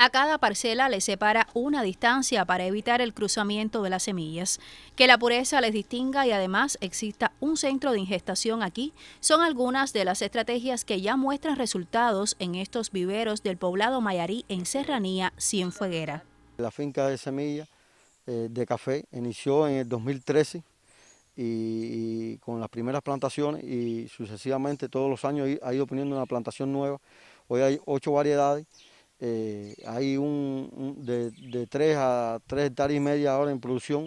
A cada parcela le separa una distancia para evitar el cruzamiento de las semillas. Que la pureza les distinga y además exista un centro de ingestación aquí son algunas de las estrategias que ya muestran resultados en estos viveros del poblado Mayarí en Serranía Cienfueguera. La finca de semillas eh, de café inició en el 2013 y con las primeras plantaciones y sucesivamente todos los años ha ido poniendo una plantación nueva. Hoy hay ocho variedades eh, hay un, de, 3 a 3 hectáreas y media ahora en producción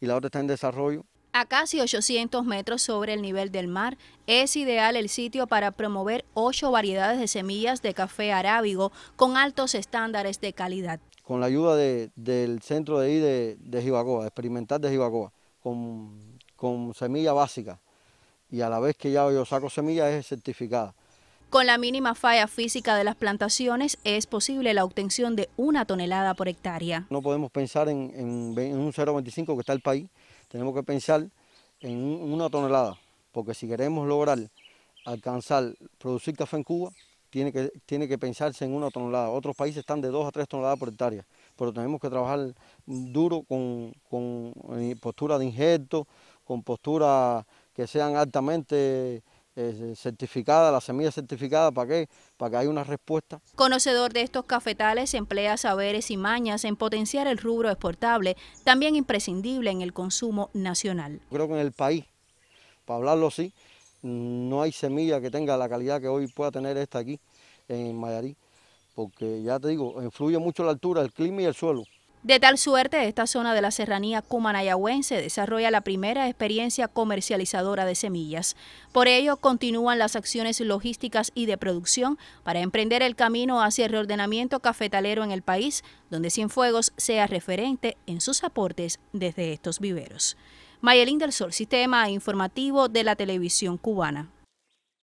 y la otra está en desarrollo. A casi 800 metros sobre el nivel del mar, es ideal el sitio para promover ocho variedades de semillas de café arábigo con altos estándares de calidad. Con la ayuda del centro de I de, de Jibacoa, experimental de Jibacoa, con, con semilla básica y a la vez que ya yo saco semillas es certificada. Con la mínima falla física de las plantaciones es posible la obtención de una tonelada por hectárea. No podemos pensar en, un 0,25 que está el país, tenemos que pensar en una tonelada, porque si queremos lograr alcanzar, producir café en Cuba, tiene que, tiene que pensarse en una tonelada. Otros países están de dos a tres toneladas por hectárea, pero tenemos que trabajar duro con, eh, postura de injerto, con postura que sean altamente eh, certificada, la semilla certificada, ¿para qué? Para que haya una respuesta. Conocedor de estos cafetales emplea saberes y mañas en potenciar el rubro exportable, también imprescindible en el consumo nacional. Creo que en el país, para hablarlo así, no hay semilla que tenga la calidad que hoy pueda tener esta aquí en Mayarí, porque ya te digo, influye mucho la altura, el clima y el suelo. De tal suerte, esta zona de la serranía cumanayagüense desarrolla la primera experiencia comercializadora de semillas. Por ello, continúan las acciones logísticas y de producción para emprender el camino hacia el reordenamiento cafetalero en el país, donde Cienfuegos sea referente en sus aportes desde estos viveros. Mayelín del Sol, Sistema Informativo de la Televisión Cubana.